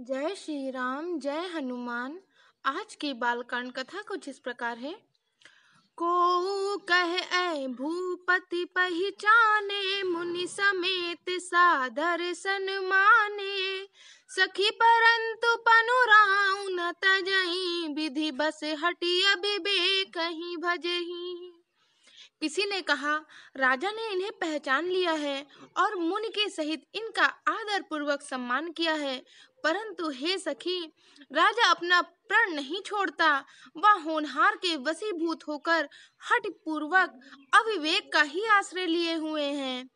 जय श्री राम जय हनुमान आज की बालकांड कथा कुछ इस प्रकार है को कह ऐ भूपति पहचाने मुनि समेत सादर सन माने सखी परंतु पनुराउ न तजही विधि बस हटिय विवेक कहीं भजही किसी ने कहा राजा ने इन्हें पहचान लिया है और मुनि के सहित इनका आदर पूर्वक सम्मान किया है परंतु हे सखी राजा अपना प्रण नहीं छोड़ता वह होनहार के वसीभूत होकर हट पूर्वक अविवेक का ही आश्रय लिए हुए हैं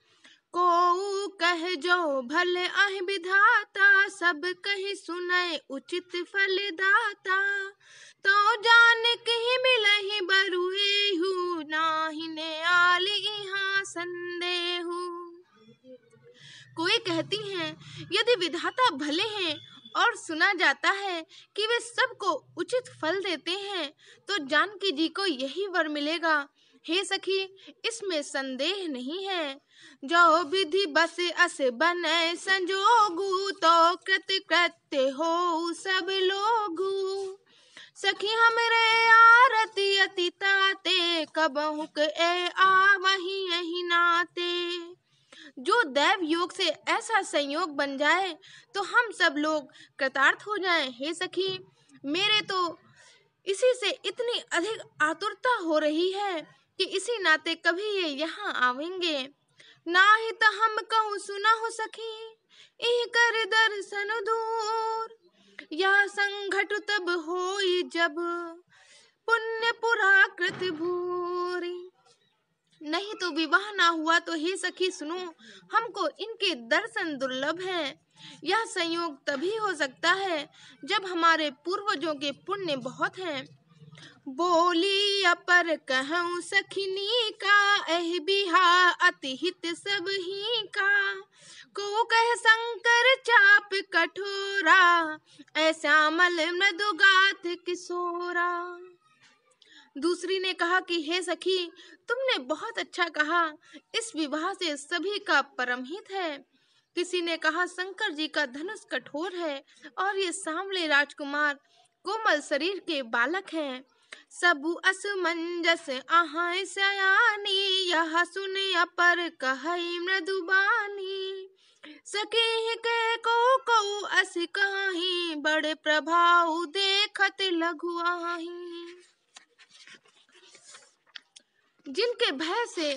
को कह जो भले आह विधाता सब कहीं सुनय उचित फल दाता तो जान कहीं मिलही बरुए हूँ नाही ने आली यहाँ संदेह कोई कहती है यदि विधाता भले हैं और सुना जाता है कि वे सबको उचित फल देते हैं तो जानकी जी को यही वर मिलेगा हे सखी इसमें संदेह नहीं है जो विधि बस अस बन संजोगु तो कृत कृत्य हो सब लोग सखी हमरे आरती अति ताते कबहु ए आ वही यही नाते जो दैव योग से ऐसा संयोग बन जाए तो हम सब लोग कृतार्थ हो जाएं हे सखी मेरे तो इसी से इतनी अधिक आतुरता हो रही है कि इसी नाते कभी ये यहाँ आवेंगे ना ही तो हम कहू सुना हो सखी इह कर दर्शन दूर यह संघट तब हो जब पुण्य पुराकृत भूरी नहीं तो विवाह ना हुआ तो ही सखी सुनो हमको इनके दर्शन दुर्लभ है यह संयोग तभी हो सकता है जब हमारे पूर्वजों के पुण्य बहुत हैं बोली अपर कहूँ सखनी का एह बिहा अतिहित सब ही का को कह शंकर चाप कठोरा ऐश्यामल मृदुगात किशोरा दूसरी ने कहा कि हे सखी तुमने बहुत अच्छा कहा इस विवाह से सभी का परमहित है किसी ने कहा शंकर जी का धनुष कठोर है और ये सांवले राजकुमार कोमल शरीर के बालक हैं सबु असमंजस आहाय सयानी यह सुन अपर कह मृदुबानी सके कह को को अस कहाही बड़े प्रभाव देखत लघु आही जिनके भय से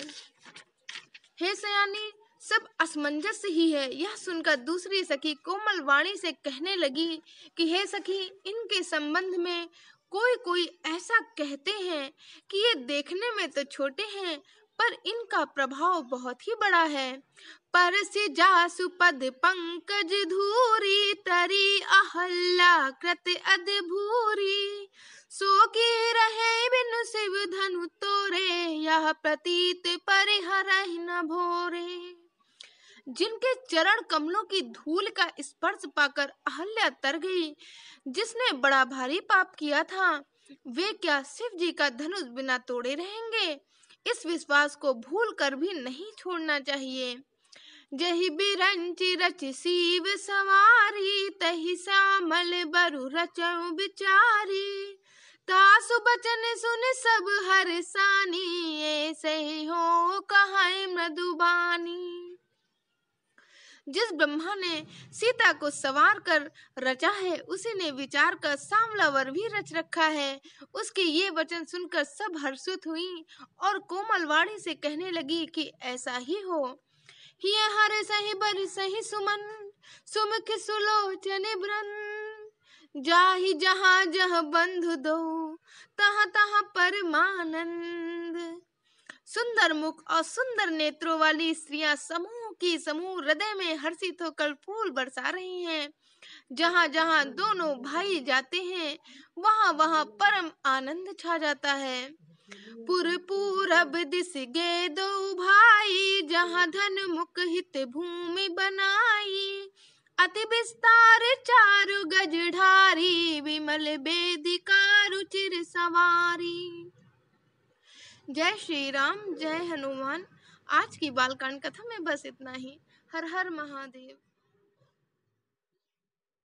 हे सयानी सब असमंजस ही है यह सुनकर दूसरी सखी कोमल वाणी से कहने लगी कि हे सखी इनके संबंध में कोई कोई ऐसा कहते हैं कि ये देखने में तो छोटे हैं पर इनका प्रभाव बहुत ही बड़ा है पर जासु पद पंकज धूरी तरी अहल्ला कृत अदभूरी सो के रहे बिन शिव धनु तोरे यह प्रतीत परिहर न भोरे जिनके चरण कमलों की धूल का स्पर्श पाकर अहल्या तर गई जिसने बड़ा भारी पाप किया था वे क्या शिव जी का धनुष बिना तोड़े रहेंगे इस विश्वास को भूल कर भी नहीं छोड़ना चाहिए जही बिरंच रच शिव सवारी तही सामल बरु रचऊ बिचारी तासु बचन सुन सब हर सानी ऐसे हो कहा मृदुबानी जिस ब्रह्मा ने सीता को सवार कर रचा है उसी ने विचार का सामलावर भी रच रखा है उसके ये वचन सुनकर सब हर्षित हुई और कोमलवाणी से कहने लगी कि ऐसा ही हो ही हर सही बर सही सुमन सुमुख सुलोचने ब्रन जाहि जहां जहां बंधु दो तहा तहां परमानंद सुंदर मुख और सुंदर नेत्रों वाली स्त्रियां समूह की समूह हृदय में हर्षित होकर फूल बरसा रही हैं जहाँ जहाँ दोनों भाई जाते हैं वहाँ वहाँ परम आनंद छा जाता है पुर पूरब दिस गे दो भाई जहाँ धन मुख हित भूमि बनाई अति विस्तार चारु गज ढारी विमल बेदिकारु चिर सवारी जय श्री राम जय हनुमान आज की बालकांड कथा में बस इतना ही हर हर महादेव